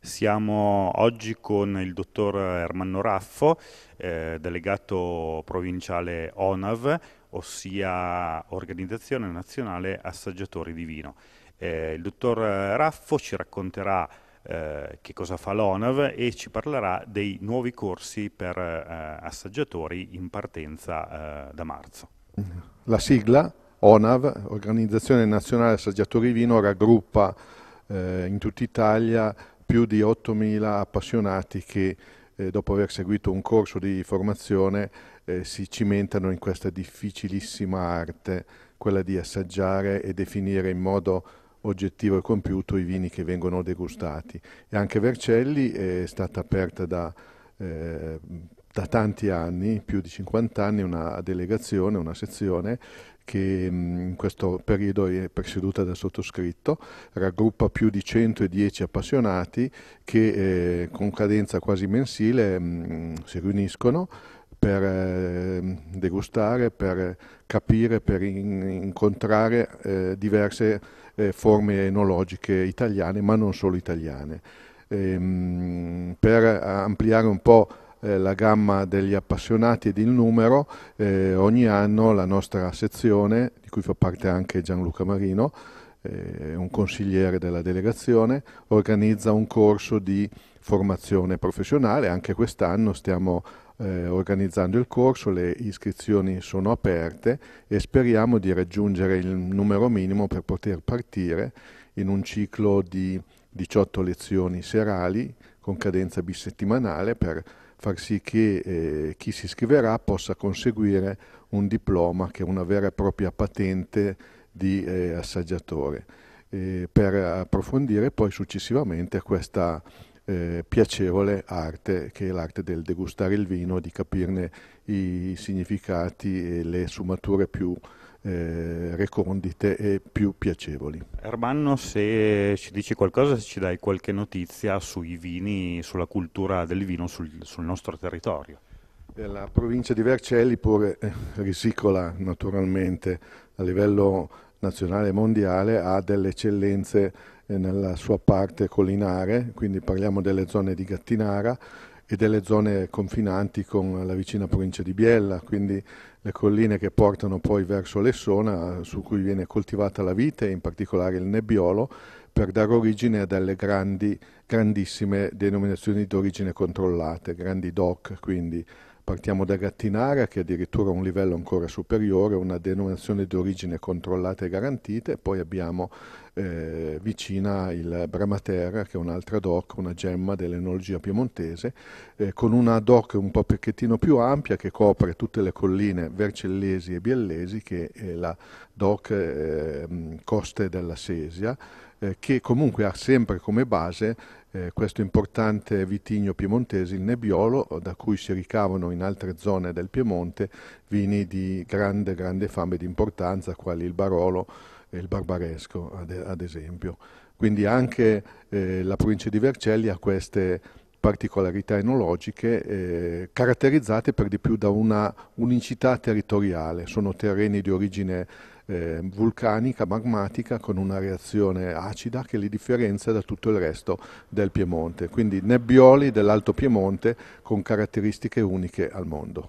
Siamo oggi con il dottor Ermanno Raffo, eh, delegato provinciale ONAV, ossia Organizzazione Nazionale Assaggiatori di Vino. Eh, il dottor Raffo ci racconterà eh, che cosa fa l'ONAV e ci parlerà dei nuovi corsi per eh, assaggiatori in partenza eh, da marzo. La sigla ONAV, Organizzazione Nazionale Assaggiatori di Vino, raggruppa eh, in tutta Italia più di 8.000 appassionati che eh, dopo aver seguito un corso di formazione eh, si cimentano in questa difficilissima arte, quella di assaggiare e definire in modo oggettivo e compiuto i vini che vengono degustati. E anche Vercelli è stata aperta da eh, da tanti anni, più di 50 anni, una delegazione, una sezione che mm, in questo periodo è presieduta dal sottoscritto, raggruppa più di 110 appassionati che eh, con cadenza quasi mensile mh, mm, si riuniscono per eh, degustare, per capire, per in, incontrare eh, diverse eh, forme enologiche italiane, ma non solo italiane, ehm, per ampliare un po' Eh, la gamma degli appassionati ed il numero, eh, ogni anno la nostra sezione, di cui fa parte anche Gianluca Marino, eh, un consigliere della delegazione, organizza un corso di formazione professionale, anche quest'anno stiamo eh, organizzando il corso, le iscrizioni sono aperte e speriamo di raggiungere il numero minimo per poter partire in un ciclo di 18 lezioni serali con cadenza bisettimanale per far sì che eh, chi si iscriverà possa conseguire un diploma che è una vera e propria patente di eh, assaggiatore per approfondire poi successivamente questa eh, piacevole arte che è l'arte del degustare il vino, di capirne i significati e le sfumature più eh, recondite e più piacevoli. Ermanno, se ci dici qualcosa, se ci dai qualche notizia sui vini, sulla cultura del vino sul, sul nostro territorio. La provincia di Vercelli pur eh, risicola naturalmente a livello nazionale e mondiale, ha delle eccellenze eh, nella sua parte collinare, quindi parliamo delle zone di Gattinara e delle zone confinanti con la vicina provincia di Biella, quindi le colline che portano poi verso l'Essona su cui viene coltivata la vite, in particolare il nebbiolo, per dare origine a delle grandi, grandissime denominazioni d'origine controllate, grandi DOC, quindi Partiamo da Gattinara che è addirittura a un livello ancora superiore, una denominazione di origine controllata e garantita e poi abbiamo eh, vicina il Bramaterra che è un'altra DOC, una gemma dell'enologia piemontese, eh, con una DOC un po' pecchettino più ampia che copre tutte le colline vercellesi e biellesi che è eh, la DOC eh, Coste della Sesia eh, che comunque ha sempre come base eh, questo importante vitigno piemontese, il Nebbiolo, da cui si ricavano in altre zone del Piemonte vini di grande, grande fama e di importanza, quali il Barolo e il Barbaresco, ad, ad esempio. Quindi anche eh, la provincia di Vercelli ha queste particolarità enologiche eh, caratterizzate per di più da una unicità territoriale, sono terreni di origine eh, vulcanica, magmatica, con una reazione acida che li differenzia da tutto il resto del Piemonte, quindi nebbioli dell'Alto Piemonte con caratteristiche uniche al mondo.